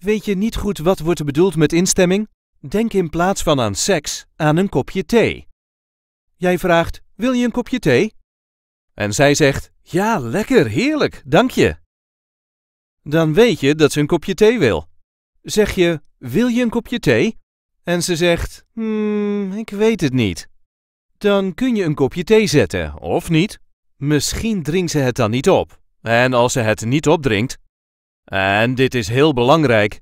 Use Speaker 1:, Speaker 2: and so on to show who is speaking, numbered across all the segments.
Speaker 1: Weet je niet goed wat wordt bedoeld met instemming? Denk in plaats van aan seks aan een kopje thee. Jij vraagt: Wil je een kopje thee? En zij zegt: Ja, lekker, heerlijk, dank je. Dan weet je dat ze een kopje thee wil. Zeg je: Wil je een kopje thee? En ze zegt: Hmm, ik weet het niet. Dan kun je een kopje thee zetten, of niet? Misschien drinkt ze het dan niet op. En als ze het niet opdrinkt, en dit is heel belangrijk,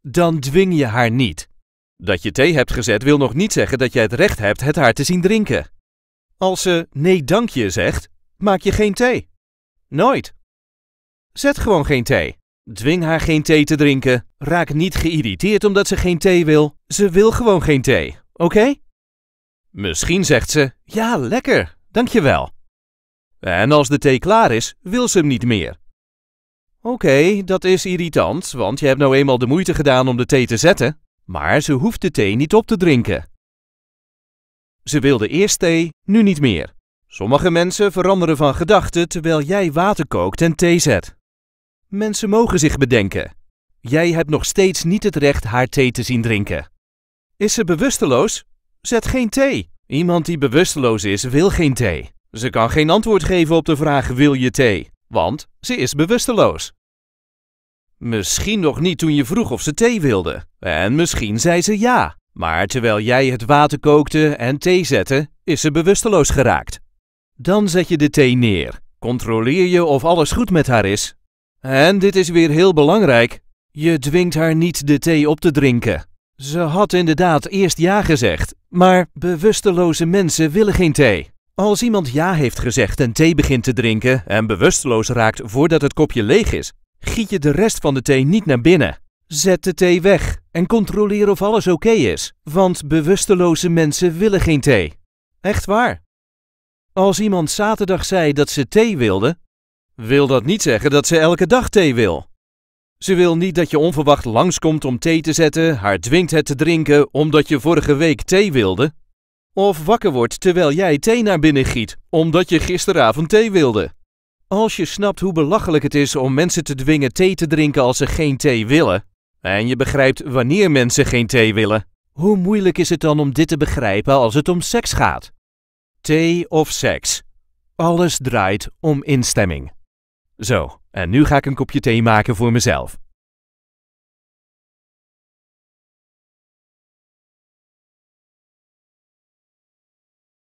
Speaker 1: dan dwing je haar niet. Dat je thee hebt gezet wil nog niet zeggen dat je het recht hebt het haar te zien drinken. Als ze nee dankje zegt, maak je geen thee. Nooit. Zet gewoon geen thee. Dwing haar geen thee te drinken. Raak niet geïrriteerd omdat ze geen thee wil. Ze wil gewoon geen thee, oké? Misschien zegt ze: Ja, lekker, dankjewel. En als de thee klaar is, wil ze hem niet meer. Oké, dat is irritant, want je hebt nou eenmaal de moeite gedaan om de thee te zetten, maar ze hoeft de thee niet op te drinken. Ze wilde eerst thee, nu niet meer. Sommige mensen veranderen van gedachten terwijl jij water kookt en thee zet. Mensen mogen zich bedenken. Jij hebt nog steeds niet het recht haar thee te zien drinken. Is ze bewusteloos? Zet geen thee. Iemand die bewusteloos is, wil geen thee. Ze kan geen antwoord geven op de vraag: wil je thee? want ze is bewusteloos. Misschien nog niet toen je vroeg of ze thee wilde. En misschien zei ze ja. Maar terwijl jij het water kookte en thee zette, is ze bewusteloos geraakt. Dan zet je de thee neer. Controleer je of alles goed met haar is. En dit is weer heel belangrijk: je dwingt haar niet de thee op te drinken. Ze had inderdaad eerst ja gezegd, maar bewusteloze mensen willen geen thee. Als iemand ja heeft gezegd en thee begint te drinken en bewusteloos raakt voordat het kopje leeg is, giet je de rest van de thee niet naar binnen. Zet de thee weg en controleer of alles oké is, want bewusteloze mensen willen geen thee. Echt waar. Als iemand zaterdag zei dat ze thee wilde, wil dat niet zeggen dat ze elke dag thee wil. Ze wil niet dat je onverwacht langskomt om thee te zetten, haar dwingt het te drinken omdat je vorige week thee wilde, of wakker wordt terwijl jij thee naar binnen giet, omdat je gisteravond thee wilde. Als je snapt hoe belachelijk het is om mensen te dwingen thee te drinken als ze geen thee willen, en je begrijpt wanneer mensen geen thee willen, hoe moeilijk is het dan om dit te begrijpen als het om seks gaat? Thee of seks? Alles draait om instemming. Zo, en nu ga ik een kopje thee maken voor mezelf.